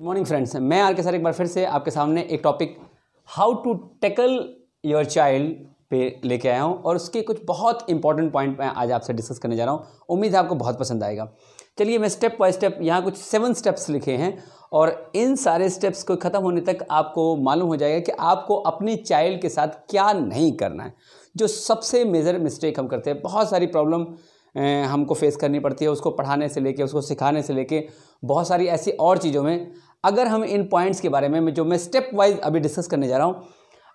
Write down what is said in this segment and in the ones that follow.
morning friends मैं R K sir एक बार फिर से आपके सामने एक topic how to tackle your child पे लेके आया हूँ और उसके कुछ बहुत इंपॉर्टेंट पॉइंट मैं आज आपसे डिस्कस करने जा रहा हूँ उम्मीद है आपको बहुत पसंद आएगा चलिए मैं स्टेप बाय स्टेप यहाँ कुछ सेवन स्टेप्स लिखे हैं और इन सारे स्टेप्स को ख़त्म होने तक आपको मालूम हो जाएगा कि आपको अपनी चाइल्ड के साथ क्या नहीं करना है जो सबसे मेजर मिस्टेक हम करते हैं बहुत सारी प्रॉब्लम हमको फेस करनी पड़ती है उसको पढ़ाने से लेके उसको सिखाने से लेके बहुत सारी ऐसी और चीज़ों में अगर हम इन पॉइंट्स के बारे में जो मैं स्टेप वाइज अभी डिस्कस करने जा रहा हूँ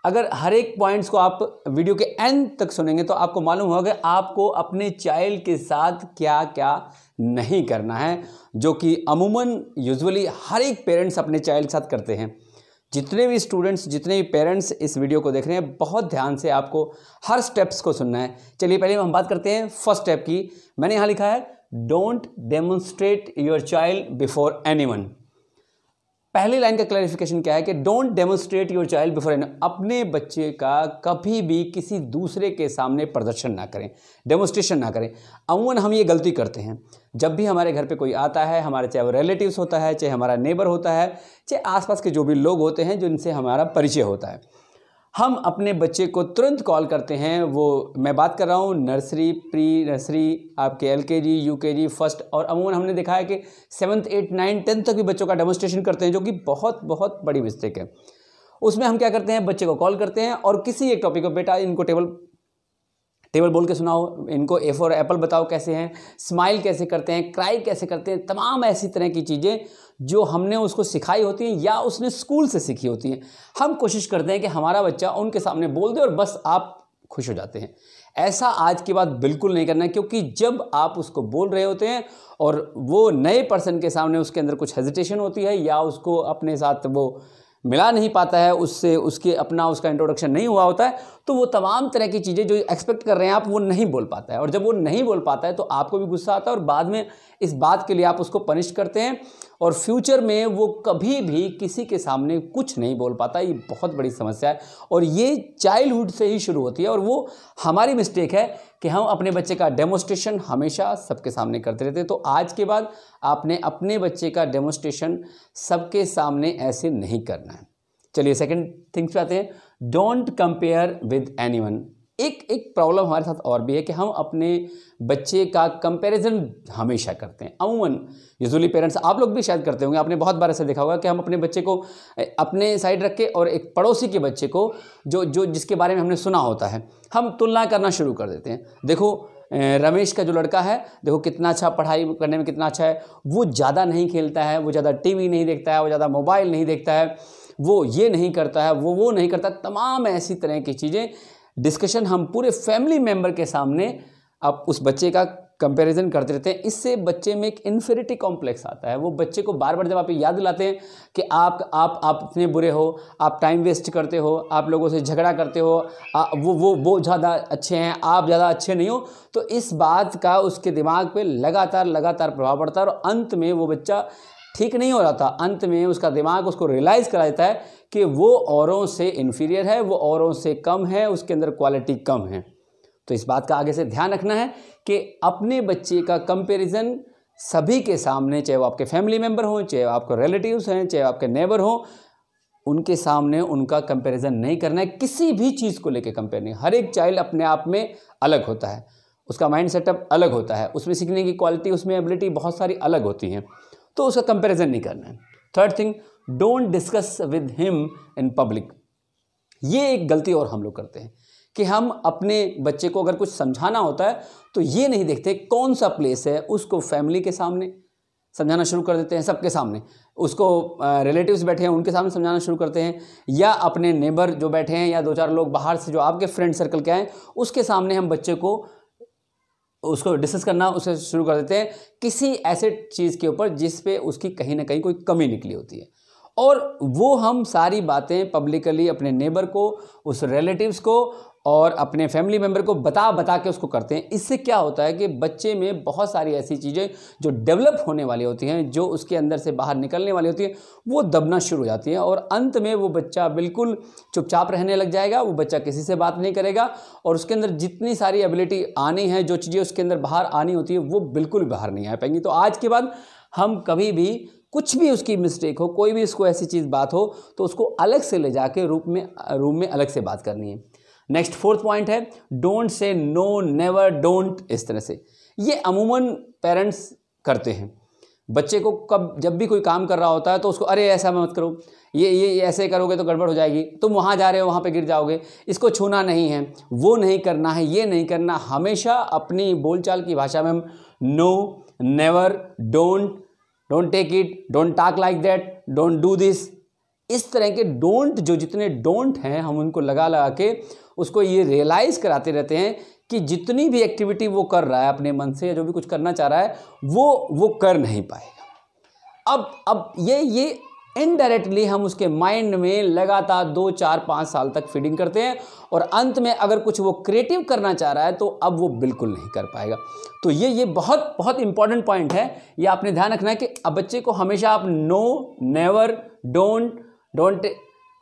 अगर हर एक पॉइंट्स को आप वीडियो के एंड तक सुनेंगे तो आपको मालूम होगा आपको अपने चाइल्ड के साथ क्या क्या नहीं करना है जो कि अमूमन यूजुअली हर एक पेरेंट्स अपने चाइल्ड के साथ करते हैं जितने भी स्टूडेंट्स जितने भी पेरेंट्स इस वीडियो को देख रहे हैं बहुत ध्यान से आपको हर स्टेप्स को सुनना है चलिए पहले हम बात करते हैं फर्स्ट स्टेप की मैंने यहाँ लिखा है don't demonstrate your child before any पहली लाइन का क्लैरिफिकेशन क्या है कि don't demonstrate your child before any अपने बच्चे का कभी भी किसी दूसरे के सामने प्रदर्शन ना करें डेमोन्स्ट्रेशन ना करें अमूमन हम ये गलती करते हैं जब भी हमारे घर पे कोई आता है हमारे चाहे वो रिलेटिव्स होता है चाहे हमारा नेबर होता है चाहे आसपास के जो भी लोग होते हैं जिनसे हमारा परिचय होता है हम अपने बच्चे को तुरंत कॉल करते हैं वो मैं बात कर रहा हूँ नर्सरी प्री नर्सरी आपके एल के जी यू के जी फर्स्ट और अमूमन हमने देखा है कि सेवन्थ एट नाइन्थ टेंथ तक भी बच्चों का डेमोस्ट्रेशन करते हैं जो कि बहुत बहुत बड़ी मिस्टेक है उसमें हम क्या करते हैं बच्चे को कॉल करते हैं और किसी एक टॉपिक को बेटा इनको टेबल टेबल बोल के सुनाओ इनको ए फॉर एप्पल बताओ कैसे हैं स्माइल कैसे करते हैं क्राई कैसे करते हैं तमाम ऐसी तरह की चीज़ें जो हमने उसको सिखाई होती हैं या उसने स्कूल से सीखी होती हैं हम कोशिश करते हैं कि हमारा बच्चा उनके सामने बोल दे और बस आप खुश हो जाते हैं ऐसा आज के बाद बिल्कुल नहीं करना क्योंकि जब आप उसको बोल रहे होते हैं और वो नए पर्सन के सामने उसके अंदर कुछ हेजिटेशन होती है या उसको अपने साथ वो मिला नहीं पाता है उससे उसके अपना उसका इंट्रोडक्शन नहीं हुआ होता है तो वो तमाम तरह की चीज़ें जो एक्सपेक्ट कर रहे हैं आप वो नहीं बोल पाता है और जब वो नहीं बोल पाता है तो आपको भी गुस्सा आता है और बाद में इस बात के लिए आप उसको पनिश करते हैं और फ्यूचर में वो कभी भी किसी के सामने कुछ नहीं बोल पाता ये बहुत बड़ी समस्या है और ये चाइल्डहुड से ही शुरू होती है और वो हमारी मिस्टेक है कि हम अपने बच्चे का डेमोस्ट्रेशन हमेशा सबके सामने करते रहते हैं तो आज के बाद आपने अपने बच्चे का डेमोस्ट्रेशन सबके सामने ऐसे नहीं करना है चलिए सेकेंड थिंग्स पे आते हैं डोंट कंपेयर विद एनी एक एक प्रॉब्लम हमारे साथ और भी है कि हम अपने बच्चे का कंपैरिजन हमेशा करते हैं अमूमन यूजली पेरेंट्स आप लोग भी शायद करते होंगे आपने बहुत बार ऐसे देखा होगा कि हम अपने बच्चे को अपने साइड रख के और एक पड़ोसी के बच्चे को जो जो जिसके बारे में हमने सुना होता है हम तुलना करना शुरू कर देते हैं देखो रमेश का जो लड़का है देखो कितना अच्छा पढ़ाई करने में कितना अच्छा है वो ज़्यादा नहीं खेलता है वो ज़्यादा टी नहीं देखता है वो ज़्यादा मोबाइल नहीं देखता है वो ये नहीं करता है वो वो नहीं करता तमाम ऐसी तरह की चीज़ें डिस्कशन हम पूरे फैमिली मेम्बर के सामने आप उस बच्चे का कंपैरिजन करते रहते हैं इससे बच्चे में एक इन्फेरिटी कॉम्प्लेक्स आता है वो बच्चे को बार बार जब आप याद दिलाते हैं कि आप आप आप इतने बुरे हो आप टाइम वेस्ट करते हो आप लोगों से झगड़ा करते हो आ, वो वो वो ज़्यादा अच्छे हैं आप ज़्यादा अच्छे नहीं हो तो इस बात का उसके दिमाग पे लगातार लगातार प्रभाव पड़ता है और अंत में वो बच्चा ठीक नहीं हो रहा था अंत में उसका दिमाग उसको रियलाइज़ करा देता है कि वो औरों से इन्फीरियर है वो औरों से कम है उसके अंदर क्वालिटी कम है तो इस बात का आगे से ध्यान रखना है कि अपने बच्चे का कंपेरिज़न सभी के सामने चाहे वो आपके फैमिली मेम्बर हों चाहे वो आपके रिलेटिव हैं चाहे आपके नेबर हों उनके सामने उनका कंपेरिज़न नहीं करना है किसी भी चीज़ को लेकर कंपेयर नहीं हर एक चाइल्ड अपने आप में अलग होता है उसका माइंड सेटअप अलग होता है उसमें सीखने की क्वालिटी उसमें एबिलिटी बहुत सारी अलग होती हैं तो उसका कंपैरिजन नहीं करना है third thing don't discuss with him in public ये एक गलती और हम लोग करते हैं कि हम अपने बच्चे को अगर कुछ समझाना होता है तो ये नहीं देखते कौन सा प्लेस है उसको फैमिली के सामने समझाना शुरू कर देते हैं सबके सामने उसको रिलेटिव्स बैठे हैं उनके सामने समझाना शुरू करते हैं या अपने नेबर जो बैठे हैं या दो चार लोग बाहर से जो आपके फ्रेंड सर्कल के आए उसके सामने हम बच्चे को उसको डिस्कस करना उसे शुरू कर देते हैं किसी ऐसे चीज़ के ऊपर जिस पे उसकी कहीं ना कहीं कोई कमी निकली होती है और वो हम सारी बातें पब्लिकली अपने नेबर को उस रिलेटिव्स को और अपने फैमिली मेम्बर को बता बता के उसको करते हैं इससे क्या होता है कि बच्चे में बहुत सारी ऐसी चीज़ें जो डेवलप होने वाली होती हैं जो उसके अंदर से बाहर निकलने वाली होती हैं वो दबना शुरू हो जाती हैं और अंत में वो बच्चा बिल्कुल चुपचाप रहने लग जाएगा वो बच्चा किसी से बात नहीं करेगा और उसके अंदर जितनी सारी एबिलिटी आनी है जो चीज़ें उसके अंदर बाहर आनी होती है वो बिल्कुल बाहर नहीं आ पाएंगी तो आज के बाद हम कभी भी कुछ भी उसकी मिस्टेक हो कोई भी उसको ऐसी चीज़ बात हो तो उसको अलग से ले जाके रूप में रूम में अलग से बात करनी है नेक्स्ट फोर्थ पॉइंट है don't say no never don't इस तरह से ये अमूमन पेरेंट्स करते हैं बच्चे को कब जब भी कोई काम कर रहा होता है तो उसको अरे ऐसा मत करो ये ये ऐसे करोगे तो गड़बड़ हो जाएगी तुम वहाँ जा रहे हो वहाँ पे गिर जाओगे इसको छूना नहीं है वो नहीं करना है ये नहीं करना हमेशा अपनी बोलचाल की भाषा में हम no never don't don't take it don't talk like that don't do this इस तरह के डोंट जो जितने डोंट हैं हम उनको लगा लगा के उसको ये रियलाइज़ कराते रहते हैं कि जितनी भी एक्टिविटी वो कर रहा है अपने मन से या जो भी कुछ करना चाह रहा है वो वो कर नहीं पाएगा अब अब ये ये इनडायरेक्टली हम उसके माइंड में लगातार दो चार पाँच साल तक फीडिंग करते हैं और अंत में अगर कुछ वो क्रिएटिव करना चाह रहा है तो अब वो बिल्कुल नहीं कर पाएगा तो ये ये बहुत बहुत इंपॉर्टेंट पॉइंट है ये आपने ध्यान रखना है कि अब बच्चे को हमेशा आप no never don't don't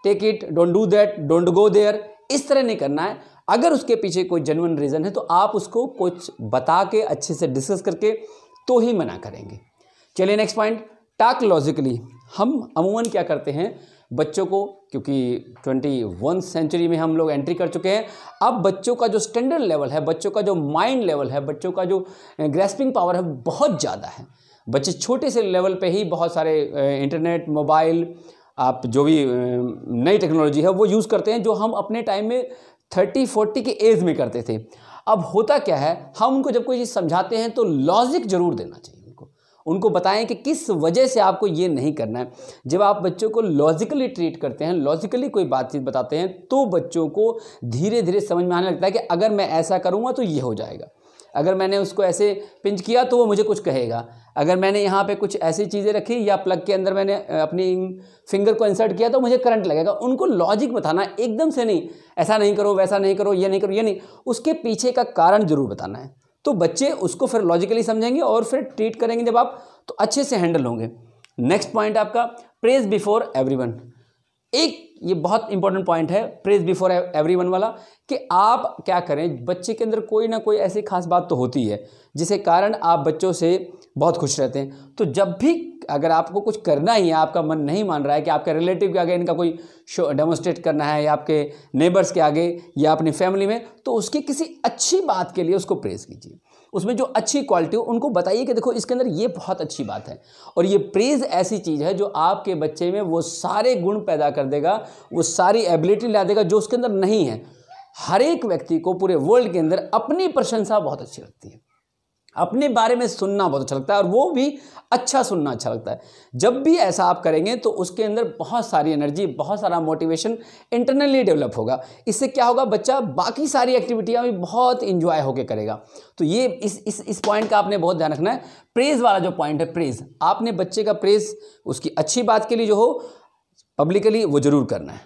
take it don't do that don't go there इस तरह नहीं करना है अगर उसके पीछे कोई जेनुअन रीज़न है तो आप उसको कुछ बता के अच्छे से डिस्कस करके तो ही मना करेंगे चलिए नेक्स्ट पॉइंट टाक लॉजिकली हम अमूमन क्या करते हैं बच्चों को क्योंकि ट्वेंटी वन सेंचुरी में हम लोग एंट्री कर चुके हैं अब बच्चों का जो स्टैंडर्ड लेवल है बच्चों का जो माइंड लेवल है बच्चों का जो ग्रेस्पिंग पावर है बहुत ज़्यादा है बच्चे छोटे से लेवल पे ही बहुत सारे इंटरनेट मोबाइल आप जो भी नई टेक्नोलॉजी है वो यूज़ करते हैं जो हम अपने टाइम में थर्टी फोर्टी के एज में करते थे अब होता क्या है हम उनको जब कोई चीज़ समझाते हैं तो लॉजिक ज़रूर देना चाहिए उनको उनको बताएं कि किस वजह से आपको ये नहीं करना है जब आप बच्चों को लॉजिकली ट्रीट करते हैं लॉजिकली कोई बातचीत बताते हैं तो बच्चों को धीरे धीरे समझ में आने लगता है कि अगर मैं ऐसा करूँगा तो ये हो जाएगा अगर मैंने उसको ऐसे पिंच किया तो वो मुझे कुछ कहेगा अगर मैंने यहाँ पे कुछ ऐसी चीज़ें रखी या प्लग के अंदर मैंने अपनी फिंगर को इंसर्ट किया तो मुझे करंट लगेगा उनको लॉजिक बताना एकदम से नहीं ऐसा नहीं करो वैसा नहीं करो ये नहीं करो ये नहीं उसके पीछे का कारण ज़रूर बताना है तो बच्चे उसको फिर लॉजिकली समझेंगे और फिर ट्रीट करेंगे जब आप तो अच्छे से हैंडल होंगे नेक्स्ट पॉइंट आपका प्रेज बिफोर एवरी एक ये बहुत इंपॉर्टेंट पॉइंट है प्रेज बिफोर एवरी वन वाला कि आप क्या करें बच्चे के अंदर कोई ना कोई ऐसी खास बात तो होती है जिसके कारण आप बच्चों से बहुत खुश रहते हैं तो जब भी अगर आपको कुछ करना ही है आपका मन नहीं मान रहा है कि आपके रिलेटिव के आगे इनका कोई शो डेमोस्ट्रेट करना है या आपके नेबर्स के आगे या अपनी फैमिली में तो उसकी किसी अच्छी बात के लिए उसको प्रेज़ कीजिए उसमें जो अच्छी क्वालिटी हो उनको बताइए कि देखो इसके अंदर ये बहुत अच्छी बात है और ये प्रेज़ ऐसी चीज़ है जो आपके बच्चे में वो सारे गुण पैदा कर देगा वो सारी एबिलिटी ला देगा जो उसके अंदर नहीं है हर एक व्यक्ति को पूरे वर्ल्ड के अंदर अपनी प्रशंसा बहुत अच्छी लगती है अपने बारे में सुनना बहुत अच्छा लगता है और वो भी अच्छा सुनना अच्छा लगता है जब भी ऐसा आप करेंगे तो उसके अंदर बहुत सारी एनर्जी बहुत सारा मोटिवेशन इंटरनली डेवलप होगा इससे क्या होगा बच्चा बाकी सारी एक्टिविटियाँ भी बहुत इंजॉय होकर करेगा तो ये इस इस इस पॉइंट का आपने बहुत ध्यान रखना है प्रेज़ वाला जो पॉइंट है प्रेज़ आपने बच्चे का प्रेज़ उसकी अच्छी बात के लिए जो हो पब्लिकली वो ज़रूर करना है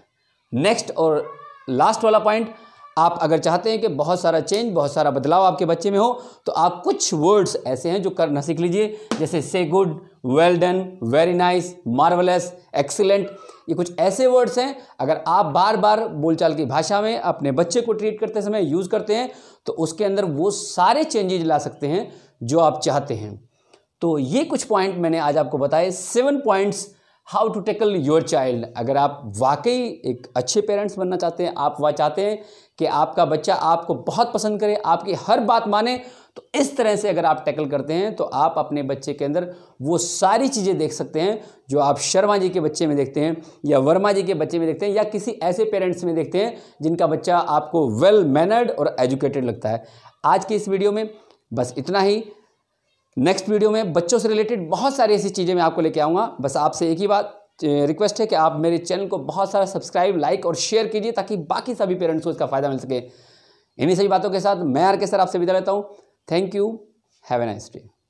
नेक्स्ट और लास्ट वाला पॉइंट आप अगर चाहते हैं कि बहुत सारा चेंज बहुत सारा बदलाव आपके बच्चे में हो तो आप कुछ वर्ड्स ऐसे हैं जो करना सीख लीजिए जैसे say good well done very nice marvellous excellent ये कुछ ऐसे वर्ड्स हैं अगर आप बार बार बोलचाल की भाषा में अपने बच्चे को ट्रीट करते समय यूज़ करते हैं तो उसके अंदर वो सारे चेंजेज ला सकते हैं जो आप चाहते हैं तो ये कुछ पॉइंट मैंने आज आपको बताए seven points how to tackle your child अगर आप वाकई एक अच्छे पेरेंट्स बनना चाहते हैं आप वह चाहते हैं कि आपका बच्चा आपको बहुत पसंद करे आपकी हर बात माने तो इस तरह से अगर आप टैकल करते हैं तो आप अपने बच्चे के अंदर वो सारी चीज़ें देख सकते हैं जो आप शर्मा जी के बच्चे में देखते हैं या वर्मा जी के बच्चे में देखते हैं या किसी ऐसे पेरेंट्स में देखते हैं जिनका बच्चा आपको वेल मैनर्ड और एजुकेटेड लगता है आज की इस वीडियो में बस इतना ही नेक्स्ट वीडियो में बच्चों से रिलेटेड बहुत सारी ऐसी चीज़ें मैं आपको लेके आऊँगा बस आपसे एक ही बात रिक्वेस्ट है कि आप मेरे चैनल को बहुत सारा सब्सक्राइब लाइक और शेयर कीजिए ताकि बाकी सभी पेरेंट्स को इसका फ़ायदा मिल सके इन्हीं सभी बातों के साथ मैं आर के सर आपसे विदा लेता हूँ thank you have a nice day